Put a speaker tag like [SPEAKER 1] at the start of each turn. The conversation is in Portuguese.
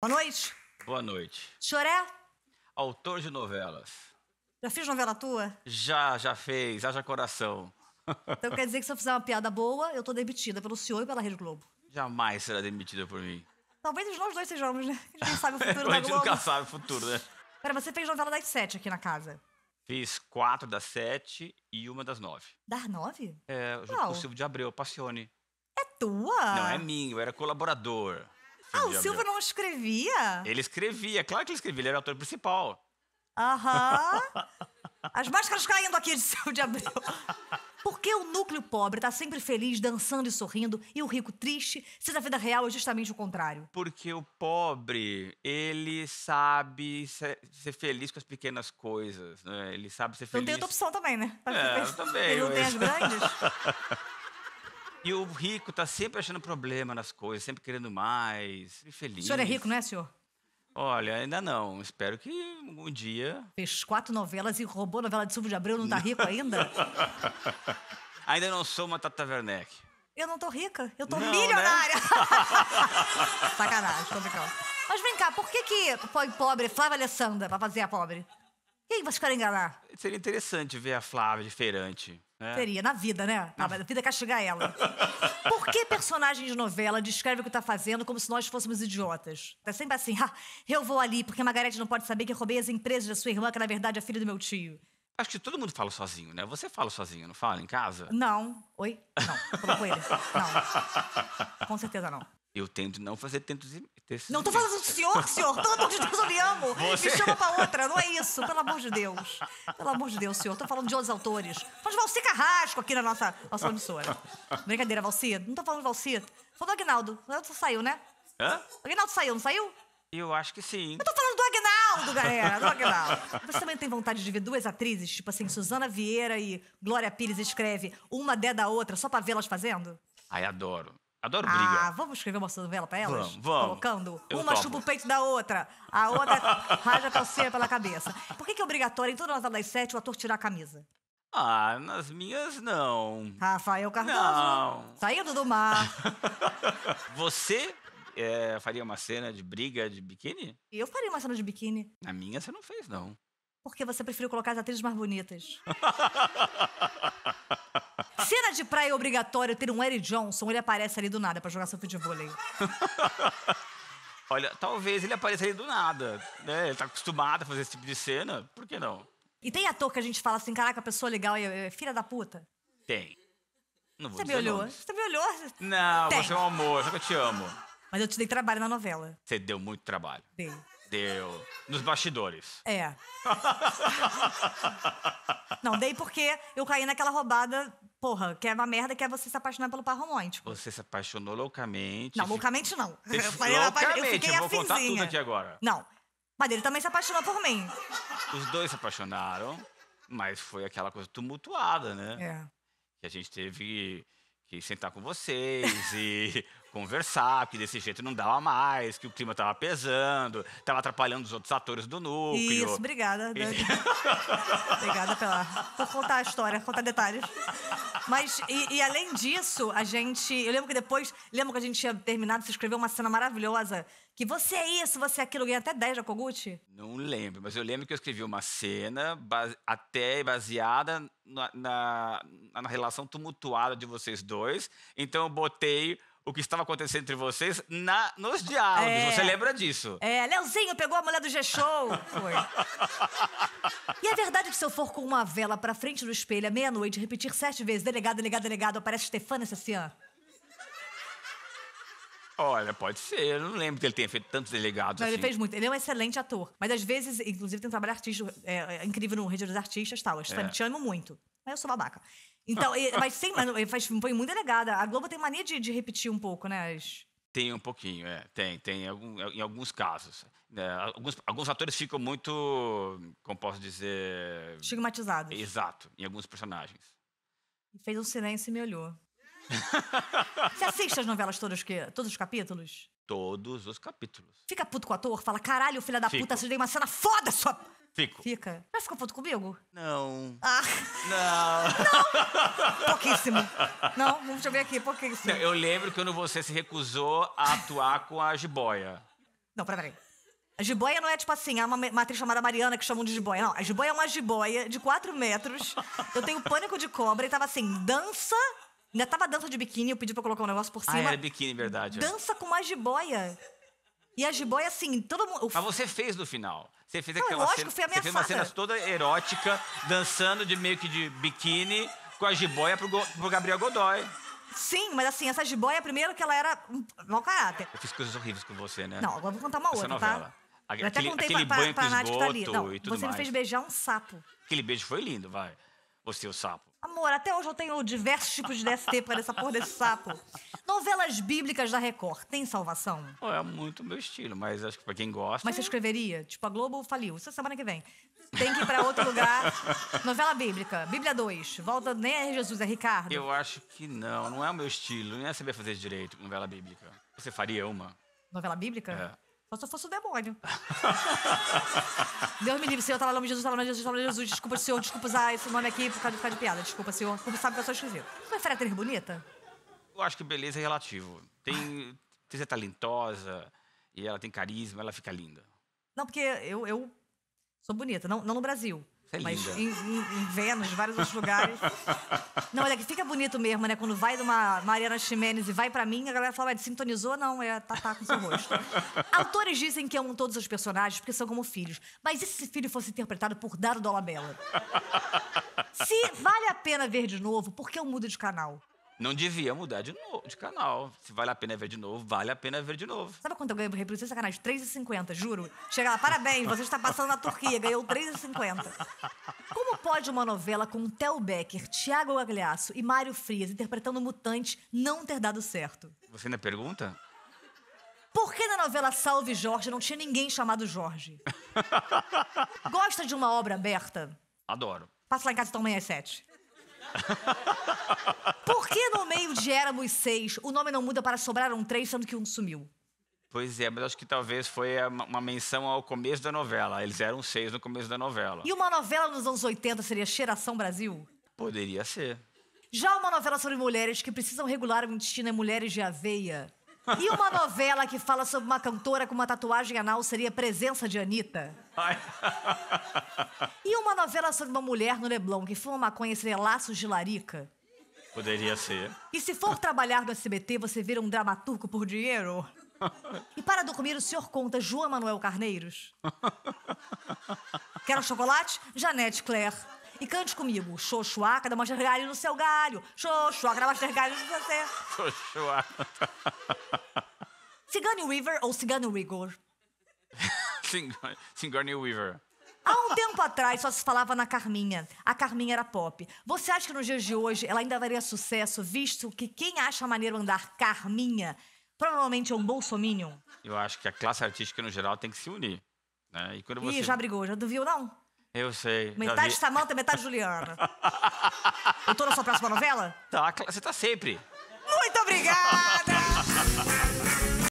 [SPEAKER 1] Boa noite. Boa noite. é? Autor de novelas.
[SPEAKER 2] Já fiz novela tua?
[SPEAKER 1] Já, já fez. Haja coração. Então quer dizer
[SPEAKER 2] que se eu fizer uma piada boa, eu tô demitida pelo senhor e pela Rede Globo.
[SPEAKER 1] Jamais será demitida por mim.
[SPEAKER 2] Talvez nós dois sejamos, né? A gente sabe o futuro da Globo. A gente nunca
[SPEAKER 1] sabe o futuro, né?
[SPEAKER 2] Pera, você fez novela das sete aqui na casa.
[SPEAKER 1] Fiz quatro das sete e uma das nove.
[SPEAKER 2] Das nove?
[SPEAKER 1] É, junto com o Silvio de Abreu, Passione.
[SPEAKER 2] É tua? Não, é
[SPEAKER 1] minha, eu era colaborador. Ah, o Silva meu.
[SPEAKER 2] não escrevia?
[SPEAKER 1] Ele escrevia, claro que ele escrevia, ele era o ator principal.
[SPEAKER 2] Aham. As máscaras caindo aqui de
[SPEAKER 1] céu de abril.
[SPEAKER 2] que o núcleo pobre tá sempre feliz, dançando e sorrindo, e o rico triste, se na vida real é justamente o contrário.
[SPEAKER 1] Porque o pobre, ele sabe ser, ser feliz com as pequenas coisas, né? Ele sabe ser feliz. Não tem outra opção
[SPEAKER 2] também, né? Pra é, eu também. Ele não mas... tem as grandes.
[SPEAKER 1] E o rico está sempre achando problema nas coisas, sempre querendo mais, infeliz. O senhor é rico, não é, senhor? Olha, ainda não. Espero que um dia.
[SPEAKER 2] Fez quatro novelas e roubou a novela de Silvio de Abreu, não tá rico ainda?
[SPEAKER 1] ainda não sou uma Tata Werneck.
[SPEAKER 2] Eu não tô rica, eu tô não, né? milionária. Né? Sacanagem, tô brincando. Mas vem cá, por que que foi pobre Flávia Alessandra pra fazer a pobre? Quem vai ficar enganar?
[SPEAKER 1] Seria interessante ver a Flávia diferente. Né? Seria,
[SPEAKER 2] na vida, né? Na vida é castigar ela. Por que personagem de novela descreve o que tá fazendo como se nós fôssemos idiotas? Tá sempre assim, ah, eu vou ali porque a Margarete não pode saber que eu roubei as empresas da sua irmã, que na verdade é filha do meu tio.
[SPEAKER 1] Acho que todo mundo fala sozinho, né? Você fala sozinho, não fala em casa?
[SPEAKER 2] Não. Oi? Não. Falou com ele.
[SPEAKER 1] Não. Com certeza não. Eu tento não fazer tantos textos. Não estou falando do senhor, senhor. Pelo amor de Deus, eu lhe amo. Você... Me chama para outra. Não é
[SPEAKER 2] isso. Pelo amor de Deus. Pelo amor de Deus, senhor. Estou falando de outros autores. Faz Valci Carrasco aqui na nossa, nossa emissora. Brincadeira, Valci. Não estou falando de Valci. Só do Agnaldo. O Agnaldo saiu, né? Hã? O Agnaldo saiu, não saiu?
[SPEAKER 1] Eu acho que sim. Eu tô
[SPEAKER 2] falando do Agnaldo, galera, do Agnaldo. Você também tem vontade de ver duas atrizes, tipo assim, Suzana Vieira e Glória Pires escreve uma dé da outra só pra vê-las fazendo?
[SPEAKER 1] Ai, adoro. Adoro ah, briga. Ah,
[SPEAKER 2] vamos escrever uma novela pra elas? Vamos, vamos. Colocando eu uma topo. chupa o peito da outra, a outra raja a calcinha pela cabeça. Por que, que é obrigatório em toda as das sete o ator tirar a camisa?
[SPEAKER 1] Ah, nas minhas não. Rafael Cardoso. Não.
[SPEAKER 2] Saindo do mar.
[SPEAKER 1] Você é, faria uma cena de briga de biquíni?
[SPEAKER 2] Eu faria uma cena de biquíni.
[SPEAKER 1] Na minha você não fez, não.
[SPEAKER 2] Porque você preferiu colocar as atrizes mais bonitas. Cena de praia é obrigatório ter um Eric Johnson, ele aparece ali do nada para jogar seu futebol.
[SPEAKER 1] Olha, talvez ele apareça ali do nada, né? Ele tá acostumado a fazer esse tipo de cena, por que não?
[SPEAKER 2] E tem ator que a gente fala assim, caraca, pessoa legal é, é filha da puta?
[SPEAKER 1] Tem. Não vou você me olhou? Nomes. Você me olhou? Não, tem. você é um amor, só que eu te amo.
[SPEAKER 2] Mas eu te dei trabalho na novela.
[SPEAKER 1] Você deu muito trabalho. Dei. Deu. Nos bastidores. É.
[SPEAKER 2] não, dei porque eu caí naquela roubada Porra, que é uma merda que é você se apaixonar pelo par romântico.
[SPEAKER 1] Você se apaixonou loucamente. Não,
[SPEAKER 2] loucamente não. Eu, falei, loucamente, eu fiquei eu vou afinzinha. contar tudo aqui agora. Não. Mas ele também se apaixonou por mim.
[SPEAKER 1] Os dois se apaixonaram, mas foi aquela coisa tumultuada, né? É. Que a gente teve que sentar com vocês e conversar, que desse jeito não dava mais, que o clima estava pesando, estava atrapalhando os outros atores do núcleo. Isso, obrigada. E...
[SPEAKER 2] obrigada pela, por contar a história, contar detalhes. Mas, e, e, além disso, a gente. Eu lembro que depois, lembro que a gente tinha terminado, você escreveu uma cena maravilhosa. Que você é isso, você é aquilo, ganha até 10 da Kogut?
[SPEAKER 1] Não lembro, mas eu lembro que eu escrevi uma cena base, até baseada na, na, na relação tumultuada de vocês dois. Então eu botei o que estava acontecendo entre vocês na, nos diálogos. É. Você lembra disso?
[SPEAKER 2] É, Leozinho pegou a mulher do G-Show. Foi. e é verdade que se eu for com uma vela pra frente do espelho à meia-noite repetir sete vezes, delegado, delegado, delegado, aparece Stefano Sassian?
[SPEAKER 1] Olha, pode ser. Eu não lembro que ele tenha feito tantos delegados. Não, assim. ele fez
[SPEAKER 2] muito. Ele é um excelente ator. Mas às vezes, inclusive, tem um trabalho artístico, é, é, incrível no Rede dos Artistas e tal. Eu é. te amo muito. Mas eu sou babaca. Então, mas sem, faz, põe muito delegada. A Globo tem mania de, de repetir um pouco, né? As...
[SPEAKER 1] Tem um pouquinho, é. Tem, tem em alguns casos. É, alguns, alguns atores ficam muito, como posso dizer... Estigmatizados. Exato, em alguns personagens.
[SPEAKER 2] fez um silêncio e me olhou. Você assiste as novelas todas que, todos os capítulos?
[SPEAKER 1] Todos os capítulos.
[SPEAKER 2] Fica puto com o ator? Fala, caralho, filha da Fico. puta, você deu uma cena foda, sua... Fico. Fica. Mas ficou puto comigo?
[SPEAKER 1] Não. Ah. Não. não.
[SPEAKER 2] Pouquíssimo. Não, deixa eu ver aqui, pouquíssimo. Não, eu
[SPEAKER 1] lembro quando você se recusou a atuar com a jiboia.
[SPEAKER 2] Não, peraí, peraí. A jiboia não é tipo assim, há é uma, atriz chamada Mariana que chamam de jiboia. Não, a jiboia é uma jiboia de 4 metros. Eu tenho pânico de cobra e tava assim, dança. Ainda tava dança de biquíni, eu pedi pra colocar um negócio por cima. Ah, era
[SPEAKER 1] biquíni, verdade. É. Dança
[SPEAKER 2] com uma jiboia. E a jiboia, assim,
[SPEAKER 1] todo mundo. Mas você fez no final. Você fez não, aquela lógico, cena. Fui ameaçada. Você fez uma cena toda erótica, dançando de meio que de biquíni com a jiboia pro, pro Gabriel Godoy. Sim,
[SPEAKER 2] mas assim, essa jiboia, primeiro que ela era um mau caráter.
[SPEAKER 1] Eu fiz coisas horríveis com você, né? Não, agora eu vou contar uma essa outra, tá? novela. tá? Aquele, eu até contei pra, pra, pra Nath que tá ali. Não, você mais. me fez
[SPEAKER 2] beijar um sapo.
[SPEAKER 1] Aquele beijo foi lindo, vai. Você, o sapo.
[SPEAKER 2] Amor, até hoje eu tenho diversos tipos de DST para essa porra desse sapo. Novelas bíblicas da Record, tem salvação?
[SPEAKER 1] Oh, é muito meu estilo, mas acho que pra quem gosta. Mas você é.
[SPEAKER 2] escreveria? Tipo, a Globo faliu. Isso é semana que vem.
[SPEAKER 1] Tem que ir pra outro lugar.
[SPEAKER 2] Novela bíblica, Bíblia 2. Volta nem é Jesus, é Ricardo. Eu
[SPEAKER 1] acho que não, não é o meu estilo. Não é saber fazer direito novela bíblica. Você faria uma?
[SPEAKER 2] Novela bíblica? É. Só se eu fosse o demônio. Deus me livre, Senhor, tá lá no nome de Jesus, tá lá no nome de Jesus, tá lá no nome de Jesus. Desculpa, Senhor, desculpa usar esse nome aqui por causa de ficar de piada. Desculpa, Senhor. Como sabe, pessoa esquisita. Você prefere atriz bonita?
[SPEAKER 1] Eu acho que beleza é relativo. Tem, você é talentosa e ela tem carisma, ela fica linda.
[SPEAKER 2] Não, porque eu, eu sou bonita, não, não no Brasil. É mas em, em, em, Vênus, vários outros lugares. não, olha, que fica bonito mesmo, né? Quando vai de uma Mariana Ximenes e vai para mim, a galera fala, mas sintonizou? Não, é Tatá com seu rosto. Autores dizem que amam todos os personagens porque são como filhos. Mas e se esse filho fosse interpretado por Daro Dolabella?
[SPEAKER 1] se
[SPEAKER 2] vale a pena ver de novo, por que eu mudo de canal?
[SPEAKER 1] Não devia mudar de, novo, de canal. Se vale a pena ver de novo, vale a pena ver de novo.
[SPEAKER 2] Sabe quanto eu ganho por reproduzir sacanagem? 3,50, juro. Chega lá, parabéns, você está passando na Turquia, ganhou 3,50. Como pode uma novela com Tel Becker, Tiago Agliasso e Mário Frias interpretando mutantes não ter dado certo?
[SPEAKER 1] Você ainda pergunta?
[SPEAKER 2] Por que na novela Salve Jorge não tinha ninguém chamado Jorge? Gosta de uma obra aberta? Adoro. Passa lá em casa e toma às sete. Por que no meio de éramos seis, o nome não muda para sobraram três, sendo que um sumiu?
[SPEAKER 1] Pois é, mas acho que talvez foi uma menção ao começo da novela. Eles eram seis no começo da novela. E
[SPEAKER 2] uma novela nos anos 80 seria Cheiração Brasil? Poderia ser. Já uma novela sobre mulheres que precisam regular o intestino é Mulheres de Aveia. E uma novela que fala sobre uma cantora com uma tatuagem anal seria Presença de Anitta? E uma novela sobre uma mulher no Leblon que foi uma maconha entre laços de larica?
[SPEAKER 1] Poderia ser.
[SPEAKER 2] E se for trabalhar no SBT, você vira um dramaturgo por dinheiro? E para dormir, o senhor conta João Manuel Carneiros? Quero chocolate? Janete Claire. E cante comigo, xoxuaca da Master Galho no seu galho, xoxuaca da Master Galho no seu galho.
[SPEAKER 1] Xoxuaca.
[SPEAKER 2] Cigano River ou Cigano Rigor?
[SPEAKER 1] Sigourney Weaver.
[SPEAKER 2] Há um tempo atrás só se falava na Carminha. A Carminha era pop. Você acha que nos dias de hoje ela ainda varia sucesso, visto que quem acha maneiro andar Carminha provavelmente é um bolsominion?
[SPEAKER 1] Eu acho que a classe artística no geral tem que se unir. Né? E quando você... Ih, já brigou,
[SPEAKER 2] já duviu, não?
[SPEAKER 1] Eu sei. Metade Samanta, metade Juliana. Eu tô na sua próxima novela? Tá, você tá sempre. Muito obrigada!